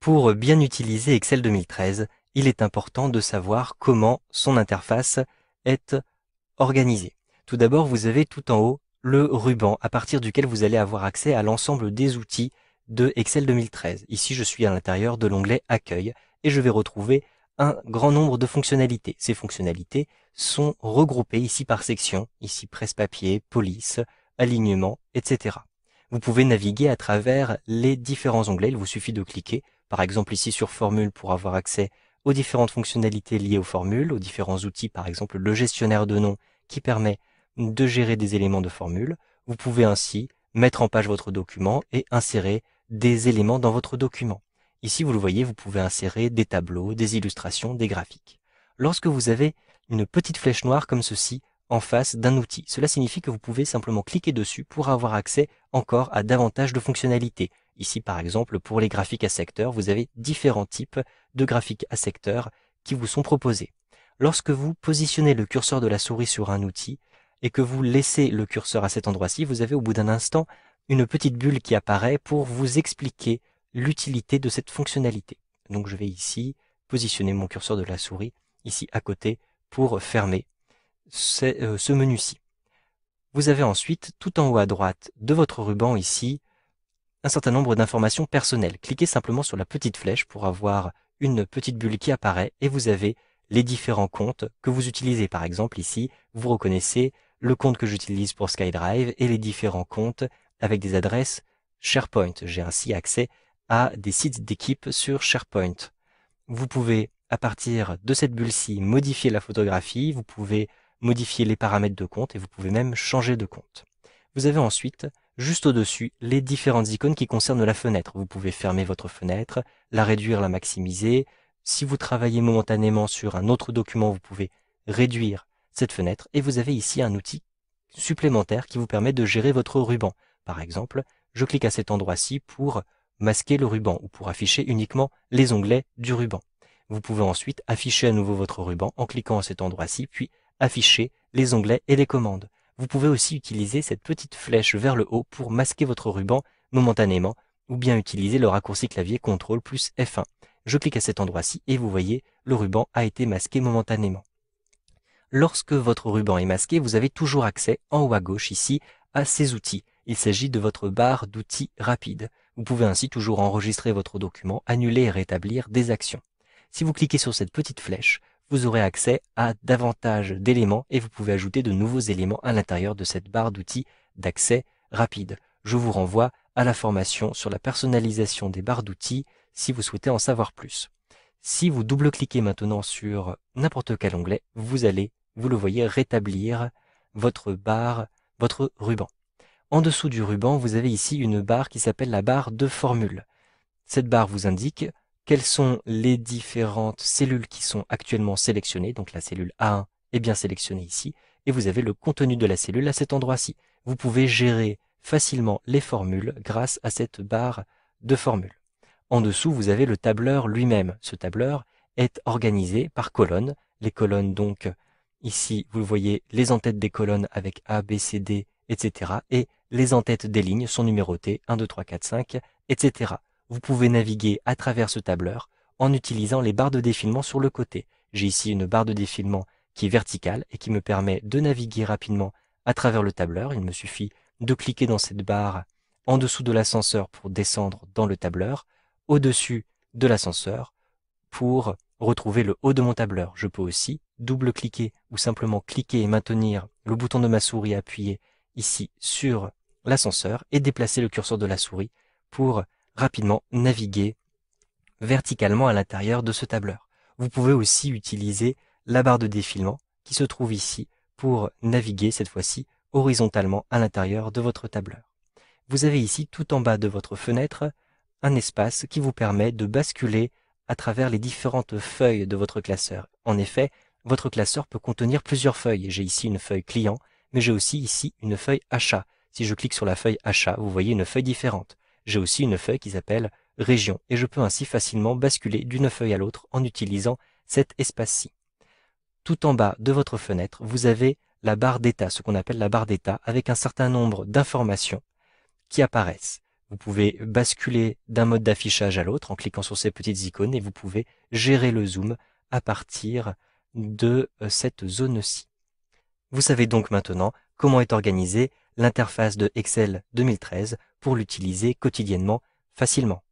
Pour bien utiliser Excel 2013, il est important de savoir comment son interface est organisée. Tout d'abord, vous avez tout en haut le ruban à partir duquel vous allez avoir accès à l'ensemble des outils de Excel 2013. Ici, je suis à l'intérieur de l'onglet Accueil et je vais retrouver un grand nombre de fonctionnalités. Ces fonctionnalités sont regroupées ici par section, ici presse-papier, police, alignement, etc. Vous pouvez naviguer à travers les différents onglets, il vous suffit de cliquer par exemple ici sur formule pour avoir accès aux différentes fonctionnalités liées aux formules, aux différents outils, par exemple le gestionnaire de noms qui permet de gérer des éléments de formule. Vous pouvez ainsi mettre en page votre document et insérer des éléments dans votre document. Ici, vous le voyez, vous pouvez insérer des tableaux, des illustrations, des graphiques. Lorsque vous avez une petite flèche noire comme ceci en face d'un outil, cela signifie que vous pouvez simplement cliquer dessus pour avoir accès encore à davantage de fonctionnalités, Ici, par exemple, pour les graphiques à secteur, vous avez différents types de graphiques à secteur qui vous sont proposés. Lorsque vous positionnez le curseur de la souris sur un outil et que vous laissez le curseur à cet endroit-ci, vous avez au bout d'un instant une petite bulle qui apparaît pour vous expliquer l'utilité de cette fonctionnalité. Donc je vais ici positionner mon curseur de la souris ici à côté pour fermer ce, euh, ce menu-ci. Vous avez ensuite tout en haut à droite de votre ruban ici un certain nombre d'informations personnelles. Cliquez simplement sur la petite flèche pour avoir une petite bulle qui apparaît et vous avez les différents comptes que vous utilisez. Par exemple, ici, vous reconnaissez le compte que j'utilise pour SkyDrive et les différents comptes avec des adresses SharePoint. J'ai ainsi accès à des sites d'équipe sur SharePoint. Vous pouvez, à partir de cette bulle-ci, modifier la photographie, vous pouvez modifier les paramètres de compte et vous pouvez même changer de compte. Vous avez ensuite juste au-dessus les différentes icônes qui concernent la fenêtre. Vous pouvez fermer votre fenêtre, la réduire, la maximiser. Si vous travaillez momentanément sur un autre document, vous pouvez réduire cette fenêtre et vous avez ici un outil supplémentaire qui vous permet de gérer votre ruban. Par exemple, je clique à cet endroit-ci pour masquer le ruban ou pour afficher uniquement les onglets du ruban. Vous pouvez ensuite afficher à nouveau votre ruban en cliquant à cet endroit-ci, puis afficher les onglets et les commandes. Vous pouvez aussi utiliser cette petite flèche vers le haut pour masquer votre ruban momentanément ou bien utiliser le raccourci clavier CTRL plus F1. Je clique à cet endroit-ci et vous voyez, le ruban a été masqué momentanément. Lorsque votre ruban est masqué, vous avez toujours accès, en haut à gauche ici, à ces outils. Il s'agit de votre barre d'outils rapide. Vous pouvez ainsi toujours enregistrer votre document, annuler et rétablir des actions. Si vous cliquez sur cette petite flèche, vous aurez accès à davantage d'éléments et vous pouvez ajouter de nouveaux éléments à l'intérieur de cette barre d'outils d'accès rapide. Je vous renvoie à la formation sur la personnalisation des barres d'outils si vous souhaitez en savoir plus. Si vous double-cliquez maintenant sur n'importe quel onglet, vous allez, vous le voyez, rétablir votre barre, votre ruban. En dessous du ruban, vous avez ici une barre qui s'appelle la barre de formule. Cette barre vous indique quelles sont les différentes cellules qui sont actuellement sélectionnées. Donc la cellule A1 est bien sélectionnée ici, et vous avez le contenu de la cellule à cet endroit-ci. Vous pouvez gérer facilement les formules grâce à cette barre de formules. En dessous, vous avez le tableur lui-même. Ce tableur est organisé par colonnes. Les colonnes, donc, ici, vous le voyez les entêtes des colonnes avec A, B, C, D, etc. Et les entêtes des lignes sont numérotées 1, 2, 3, 4, 5, etc. Vous pouvez naviguer à travers ce tableur en utilisant les barres de défilement sur le côté. J'ai ici une barre de défilement qui est verticale et qui me permet de naviguer rapidement à travers le tableur. Il me suffit de cliquer dans cette barre en dessous de l'ascenseur pour descendre dans le tableur, au-dessus de l'ascenseur pour retrouver le haut de mon tableur. Je peux aussi double-cliquer ou simplement cliquer et maintenir le bouton de ma souris appuyé ici sur l'ascenseur et déplacer le curseur de la souris pour rapidement naviguer verticalement à l'intérieur de ce tableur. Vous pouvez aussi utiliser la barre de défilement qui se trouve ici pour naviguer cette fois-ci horizontalement à l'intérieur de votre tableur. Vous avez ici tout en bas de votre fenêtre un espace qui vous permet de basculer à travers les différentes feuilles de votre classeur. En effet, votre classeur peut contenir plusieurs feuilles. J'ai ici une feuille client, mais j'ai aussi ici une feuille achat. Si je clique sur la feuille achat, vous voyez une feuille différente. J'ai aussi une feuille qui s'appelle région et je peux ainsi facilement basculer d'une feuille à l'autre en utilisant cet espace-ci. Tout en bas de votre fenêtre, vous avez la barre d'état, ce qu'on appelle la barre d'état, avec un certain nombre d'informations qui apparaissent. Vous pouvez basculer d'un mode d'affichage à l'autre en cliquant sur ces petites icônes et vous pouvez gérer le zoom à partir de euh, cette zone-ci. Vous savez donc maintenant comment est organisée l'interface de Excel 2013 pour l'utiliser quotidiennement facilement.